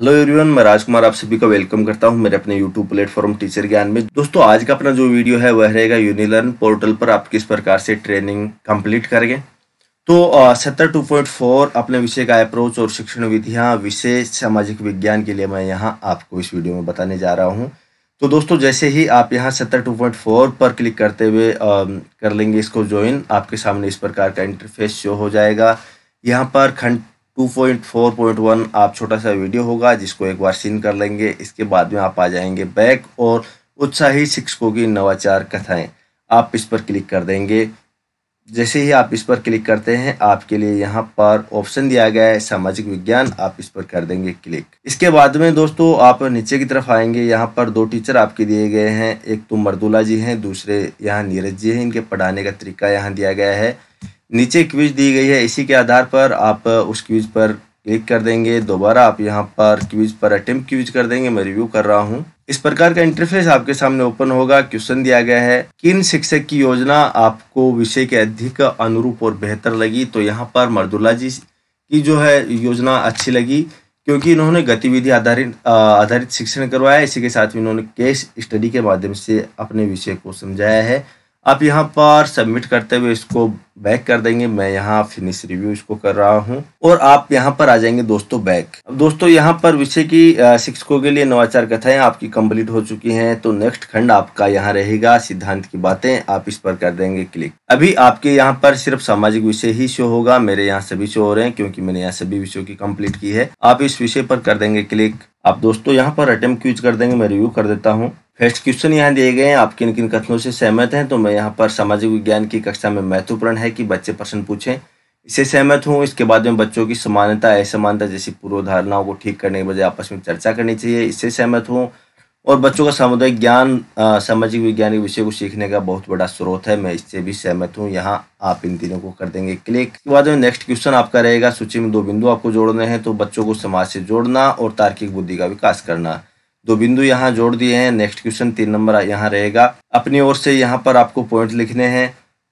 hello everyone मैं राजकुमार आप सभी का वेलकम करता हूं मेरे अपने यूट्यूब प्लेटफॉर्म टीचर ज्ञान में दोस्तों आज का अपना जो वीडियो है वह रहेगा यूनिलर्न पोर्टल पर आप किस प्रकार से ट्रेनिंग कंप्लीट करेंगे तो सत्तर टू पॉइंट फोर अपने विषय का अप्रोच और शिक्षण विधियां हाँ, विशेष सामाजिक विज्ञान के लिए मैं यहाँ आपको इस वीडियो में बताने जा रहा हूँ तो दोस्तों जैसे ही आप यहाँ सत्तर टू पॉइंट फोर पर क्लिक करते हुए कर लेंगे इसको ज्वाइन आपके सामने इस प्रकार का इंटरफेस शो हो जाएगा यहाँ पर खंड 2.4.1 आप छोटा सा वीडियो होगा जिसको एक बार सीन कर लेंगे इसके बाद में आप आ जाएंगे बैक और उत्साही शिक्षकों की नवाचार कथाएं आप इस पर क्लिक कर देंगे जैसे ही आप इस पर क्लिक करते हैं आपके लिए यहाँ पर ऑप्शन दिया गया है सामाजिक विज्ञान आप इस पर कर देंगे क्लिक इसके बाद में दोस्तों आप नीचे की तरफ आएंगे यहाँ पर दो टीचर आपके दिए गए हैं एक तो मरदुला जी हैं दूसरे यहाँ नीरज जी हैं इनके पढ़ाने का तरीका यहाँ दिया गया है नीचे क्विज दी गई है इसी के आधार पर आप उस क्विज पर क्लिक कर देंगे दोबारा आप यहाँ पर क्विज पर अटेम्प्ट क्विज कर देंगे मैं रिव्यू कर रहा हूँ इस प्रकार का इंटरफेस आपके सामने ओपन होगा क्वेश्चन दिया गया है किन शिक्षक की योजना आपको विषय के अधिक अनुरूप और बेहतर लगी तो यहाँ पर मर्दुल्ला जी की जो है योजना अच्छी लगी क्योंकि इन्होंने गतिविधि आधारित आधारित शिक्षण करवाया इसी के साथ इन्होंने केस स्टडी के माध्यम से अपने विषय को समझाया है आप यहाँ पर सबमिट करते हुए इसको बैक कर देंगे मैं यहाँ फिनिश रिव्यू इसको कर रहा हूँ और आप यहाँ पर आ जाएंगे दोस्तों बैक अब दोस्तों यहाँ पर विषय की शिक्षकों के लिए नवाचार कथाएं आपकी कंप्लीट हो चुकी हैं तो नेक्स्ट खंड आपका यहाँ रहेगा सिद्धांत की बातें आप इस पर कर देंगे क्लिक अभी आपके यहाँ पर सिर्फ सामाजिक विषय ही शो होगा मेरे यहाँ सभी शो हो रहे हैं क्योंकि मैंने यहाँ सभी विषयों की कम्प्लीट की है आप इस विषय पर कर देंगे क्लिक आप दोस्तों यहाँ पर अटेम्प्ट क्यूज कर देंगे मैं रिव्यू कर देता हूँ फर्स्ट क्वेश्चन यहाँ दिए गए हैं आप किन किन कथनों से सहमत हैं तो मैं यहाँ पर सामाजिक विज्ञान की कक्षा में महत्वपूर्ण है कि बच्चे प्रश्न पूछें इससे सहमत हूँ इसके बाद में बच्चों की समानता असमानता जैसी पूर्व धारणाओं को ठीक करने के बजाय आपस में चर्चा करनी चाहिए इससे सहमत हूँ और बच्चों का सामुदायिक ज्ञान सामाजिक विज्ञान के विषय को सीखने का बहुत बड़ा स्रोत है मैं इससे भी सहमत हूँ यहाँ आप इन तीनों को कर देंगे क्लिक इसके बाद में नेक्स्ट क्वेश्चन आपका रहेगा सूची में दो बिंदु आपको जोड़ने हैं तो बच्चों को समाज से जोड़ना और तार्किक बुद्धि का विकास करना दो बिंदु यहाँ जोड़ दिए हैं नेक्स्ट क्वेश्चन तीन नंबर यहाँ रहेगा अपनी ओर से यहाँ पर आपको पॉइंट लिखने हैं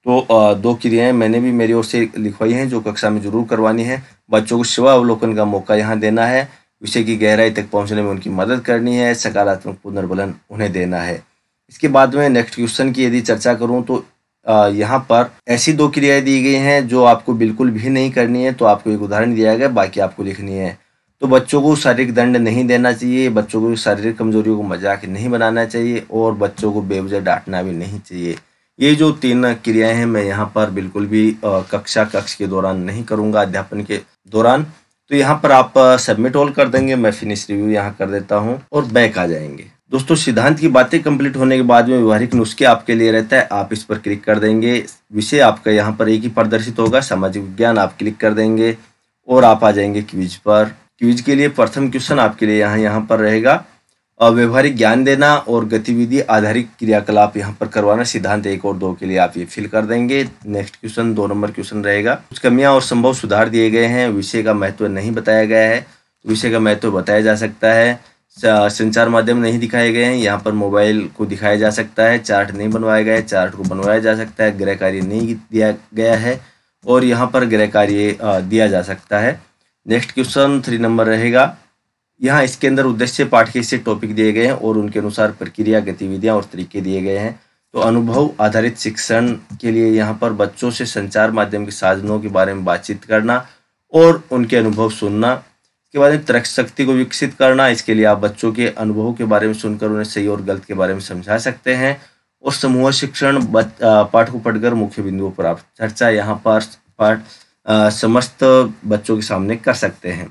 तो दो क्रियाएं मैंने भी मेरी ओर से लिखवाई हैं जो कक्षा में जरूर करवानी है बच्चों को शिवा अवलोकन का मौका यहाँ देना है विषय की गहराई तक पहुँचने में उनकी मदद करनी है सकारात्मक पुनर्बलन उन्हें देना है इसके बाद में नेक्स्ट क्वेश्चन की यदि चर्चा करूँ तो यहाँ पर ऐसी दो क्रियाएं दी गई हैं जो आपको बिल्कुल भी नहीं करनी है तो आपको एक उदाहरण दिया गया बाकी आपको लिखनी है तो बच्चों को शारीरिक दंड नहीं देना चाहिए बच्चों को शारीरिक कमजोरियों को मजाक नहीं बनाना चाहिए और बच्चों को बेवजह डांटना भी नहीं चाहिए ये जो तीन क्रियाएं हैं मैं यहाँ पर बिल्कुल भी कक्षा कक्ष के दौरान नहीं करूँगा अध्यापन के दौरान तो यहाँ पर आप सबमिट ऑल कर देंगे मैं फिनिश रिव्यू यहाँ कर देता हूँ और बैक आ जाएंगे दोस्तों सिद्धांत की बातें कंप्लीट होने के बाद में व्यवहारिक नुस्खे आपके लिए रहता है आप इस पर क्लिक कर देंगे विषय आपका यहाँ पर एक ही प्रदर्शित होगा सामाजिक विज्ञान आप क्लिक कर देंगे और आप आ जाएंगे क्विज पर क्यूज के लिए प्रथम क्वेश्चन आपके लिए यहाँ यहाँ पर रहेगा व्यवहारिक ज्ञान देना और गतिविधि आधारित क्रियाकलाप यहाँ पर करवाना सिद्धांत एक और दो के लिए आप ये फिल कर देंगे नेक्स्ट क्वेश्चन दो नंबर क्वेश्चन रहेगा कुछ कमियां और संभव सुधार दिए गए हैं विषय का महत्व नहीं बताया गया है विषय का महत्व बताया जा सकता है संचार माध्यम नहीं दिखाए गए हैं यहाँ पर मोबाइल को दिखाया जा सकता है चार्ट नहीं बनवाया गया है चार्ट को बनवाया जा सकता है गृह कार्य नहीं दिया गया है और यहाँ पर गृह कार्य दिया जा सकता है नेक्स्ट क्वेश्चन थ्री नंबर रहेगा यहाँ इसके अंदर उद्देश्य पाठ के से टॉपिक दिए गए हैं और उनके अनुसार प्रक्रिया गतिविधियाँ और तरीके दिए गए हैं तो अनुभव आधारित शिक्षण के लिए यहाँ पर बच्चों से संचार माध्यम के साधनों के बारे में बातचीत करना और उनके अनुभव सुनना इसके बाद में तर्क शक्ति को विकसित करना इसके लिए आप बच्चों के अनुभव के बारे में सुनकर उन्हें सही और गलत के बारे में समझा सकते हैं और समूह शिक्षण पाठ को पढ़कर मुख्य बिंदुओं पर आप चर्चा यहाँ पर पाठ समस्त बच्चों के सामने कर सकते हैं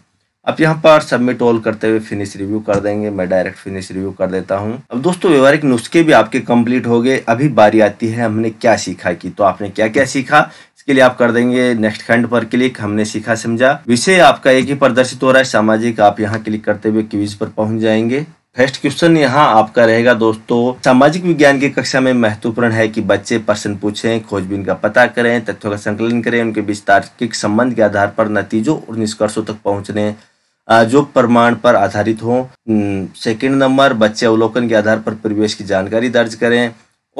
अब यहाँ पर सबमिट ऑल करते हुए फिनिश रिव्यू कर देंगे मैं डायरेक्ट फिनिश रिव्यू कर देता हूँ अब दोस्तों व्यवहारिक नुस्खे भी आपके कंप्लीट हो गए अभी बारी आती है हमने क्या सीखा की तो आपने क्या क्या सीखा इसके लिए आप कर देंगे नेक्स्ट खंड पर क्लिक हमने सीखा समझा विषय आपका एक ही प्रदर्शित हो रहा है सामाजिक आप यहाँ क्लिक करते हुए क्विज पर पहुंच जाएंगे फर्स्ट क्वेश्चन यहाँ आपका रहेगा दोस्तों सामाजिक विज्ञान की कक्षा में महत्वपूर्ण है कि बच्चे प्रश्न पूछें खोजबीन का पता करें तथ्यों का संकलन करें उनके बीच तार्किक संबंध के आधार पर नतीजों और निष्कर्षों तक पहुंचने जो प्रमाण पर आधारित हो सेकेंड नंबर बच्चे अवलोकन के आधार पर परिवेश की जानकारी दर्ज करें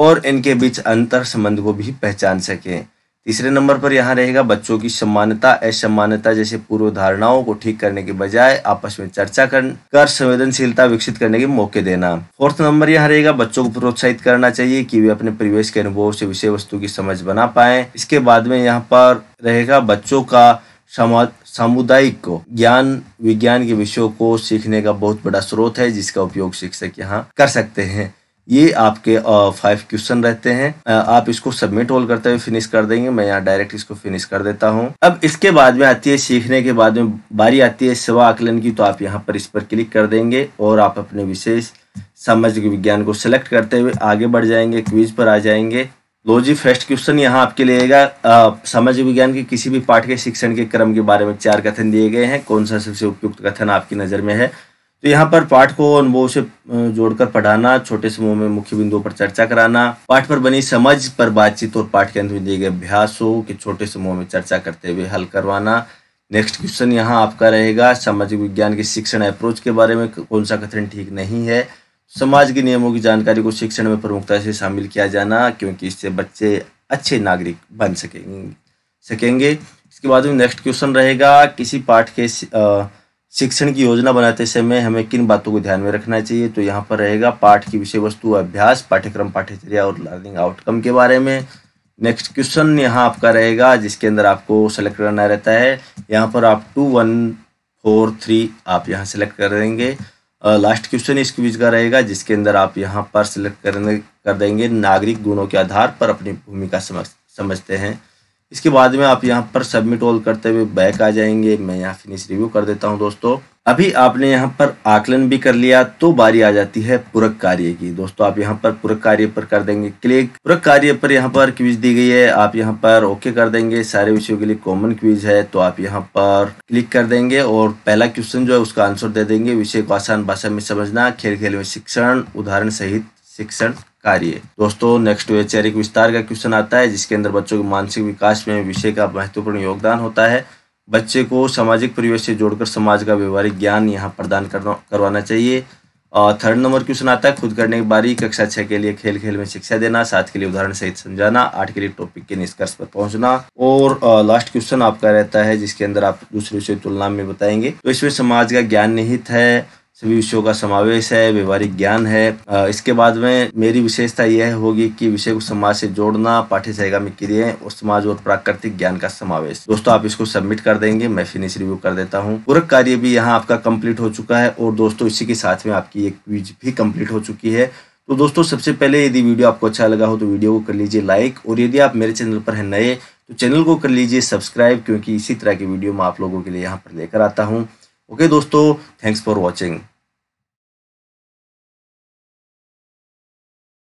और इनके बीच अंतर संबंध को भी पहचान सकें तीसरे नंबर पर यहाँ रहेगा बच्चों की सम्मानता असमान्यता जैसे पूर्व धारणाओं को ठीक करने के बजाय आपस में चर्चा कर, कर संवेदनशीलता विकसित करने के मौके देना फोर्थ नंबर यहाँ रहेगा बच्चों को प्रोत्साहित करना चाहिए कि वे अपने परिवेश के अनुभव से विषय वस्तु की समझ बना पाए इसके बाद में यहाँ पर रहेगा बच्चों का सामुदायिक को ज्ञान विज्ञान के विषयों को सीखने का बहुत बड़ा स्रोत है जिसका उपयोग शिक्षक यहाँ कर सकते हैं ये आपके फाइव क्वेश्चन रहते हैं आप इसको सबमिट ऑल करते हुए फिनिश कर देंगे मैं यहाँ डायरेक्ट इसको फिनिश कर देता हूँ अब इसके बाद में आती है सीखने के बाद में बारी आती है सेवा आकलन की तो आप यहाँ पर इस पर क्लिक कर देंगे और आप अपने विशेष सामाजिक विज्ञान को सिलेक्ट करते हुए आगे बढ़ जाएंगे क्विज पर आ जाएंगे लोजी फर्स्ट क्वेश्चन यहाँ आपके लिएगा सामाजिक विज्ञान के किसी भी पाठ के शिक्षण के क्रम के बारे में चार कथन दिए गए हैं कौन सा सबसे उपयुक्त कथन आपकी नज़र में है तो यहाँ पर पाठ को अनुभव से जोड़कर पढ़ाना छोटे समूह में मुख्य बिंदुओं पर चर्चा कराना पाठ पर बनी समझ पर बातचीत और पाठ के अंत में दिए गए अभ्यासों के छोटे समूह में चर्चा करते हुए हल करवाना नेक्स्ट क्वेश्चन यहाँ आपका रहेगा सामाजिक विज्ञान के शिक्षण अप्रोच के बारे में कौन सा कथन ठीक नहीं है समाज के नियमों की जानकारी को शिक्षण में प्रमुखता से शामिल किया जाना क्योंकि इससे बच्चे अच्छे नागरिक बन सकेंगे सकेंगे इसके बाद में नेक्स्ट क्वेश्चन रहेगा किसी पाठ के आ, शिक्षण की योजना बनाते समय हमें किन बातों को ध्यान में रखना चाहिए तो यहाँ पर रहेगा पाठ की विषय वस्तु अभ्यास पाठ्यक्रम पाठ्यचर्या और लर्निंग आउटकम के बारे में नेक्स्ट क्वेश्चन यहाँ आपका रहेगा जिसके अंदर आपको सेलेक्ट करना रहता है यहाँ पर आप टू वन फोर थ्री आप यहाँ सेलेक्ट कर देंगे लास्ट क्वेश्चन इस क्विज का रहेगा जिसके अंदर आप यहाँ पर सिलेक्ट कर देंगे नागरिक गुणों के आधार पर अपनी भूमिका समझ समझते हैं इसके बाद में आप यहाँ पर सबमिट ऑल करते हुए बैक आ जाएंगे मैं यहाँ फिनिश रिव्यू कर देता हूँ दोस्तों अभी आपने यहाँ पर आकलन भी कर लिया तो बारी आ जाती है पूरक कार्य की दोस्तों आप यहाँ पर पूरक कार्य पर कर देंगे क्लिक पूरक कार्य पर यहाँ पर क्विज दी गई है आप यहाँ पर ओके कर देंगे सारे विषयों के लिए कॉमन क्विज है तो आप यहाँ पर क्लिक कर देंगे और पहला क्वेश्चन जो है उसका आंसर दे देंगे विषय को आसान भाषा में समझना खेल खेल में शिक्षण उदाहरण सहित शिक्षण कार्य दोस्तों नेक्स्ट वैचारिक विस्तार का क्वेश्चन आता है जिसके अंदर बच्चों के मानसिक विकास में विषय का महत्वपूर्ण योगदान होता है बच्चे को सामाजिक परिवेश से जोड़कर समाज का व्यवहारिक ज्ञान यहाँ प्रदान करना करवाना चाहिए थर्ड नंबर क्वेश्चन आता है खुद करने के बारी कक्षा छह के लिए खेल खेल में शिक्षा देना सात के लिए उदाहरण सहित समझाना आठ के लिए टॉपिक के निष्कर्ष पर पहुंचना और लास्ट क्वेश्चन आपका रहता है जिसके अंदर आप दूसरे से तुलना में बताएंगे तो इसमें समाज का ज्ञान निहित है सभी विषयों का समावेश है व्यवहारिक ज्ञान है इसके बाद में मेरी विशेषता यह होगी कि विषय को समाज से जोड़ना पाठ्य में क्रिया और समाज और प्राकृतिक ज्ञान का समावेश दोस्तों आप इसको सबमिट कर देंगे मैं फिनिश रिव्यू कर देता हूँ पूरक कार्य भी यहाँ आपका कम्प्लीट हो चुका है और दोस्तों इसी के साथ में आपकी एक क्विज भी कम्प्लीट हो चुकी है तो दोस्तों सबसे पहले यदि वीडियो आपको अच्छा लगा हो तो वीडियो को कर लीजिए लाइक और यदि आप मेरे चैनल पर हैं नए तो चैनल को कर लीजिए सब्सक्राइब क्योंकि इसी तरह की वीडियो मैं आप लोगों के लिए यहाँ पर लेकर आता हूँ ओके दोस्तों थैंक्स फॉर वॉचिंग